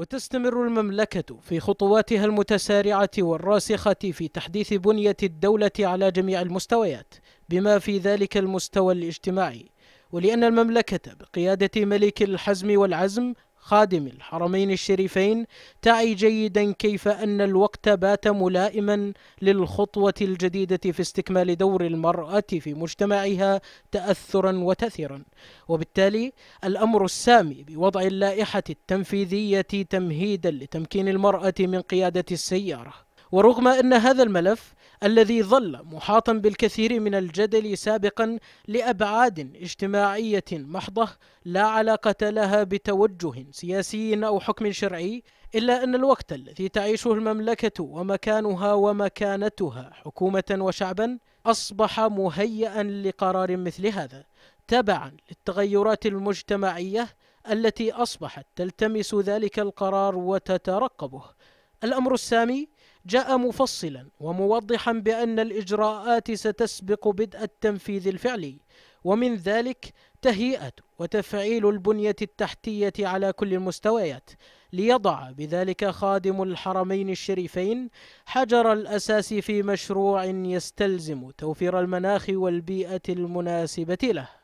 وتستمر المملكة في خطواتها المتسارعة والراسخة في تحديث بنية الدولة على جميع المستويات بما في ذلك المستوى الاجتماعي ولأن المملكة بقيادة ملك الحزم والعزم خادم الحرمين الشريفين تعي جيدا كيف أن الوقت بات ملائما للخطوة الجديدة في استكمال دور المرأة في مجتمعها تأثرا وتثرا وبالتالي الأمر السامي بوضع اللائحة التنفيذية تمهيدا لتمكين المرأة من قيادة السيارة ورغم أن هذا الملف الذي ظل محاطا بالكثير من الجدل سابقا لأبعاد اجتماعية محضة لا علاقة لها بتوجه سياسي أو حكم شرعي إلا أن الوقت الذي تعيشه المملكة ومكانها ومكانتها حكومة وشعبا أصبح مهيئا لقرار مثل هذا تبعا للتغيرات المجتمعية التي أصبحت تلتمس ذلك القرار وتترقبه الأمر السامي جاء مفصلا وموضحا بأن الإجراءات ستسبق بدء التنفيذ الفعلي ومن ذلك تهيئة وتفعيل البنية التحتية على كل المستويات ليضع بذلك خادم الحرمين الشريفين حجر الأساس في مشروع يستلزم توفير المناخ والبيئة المناسبة له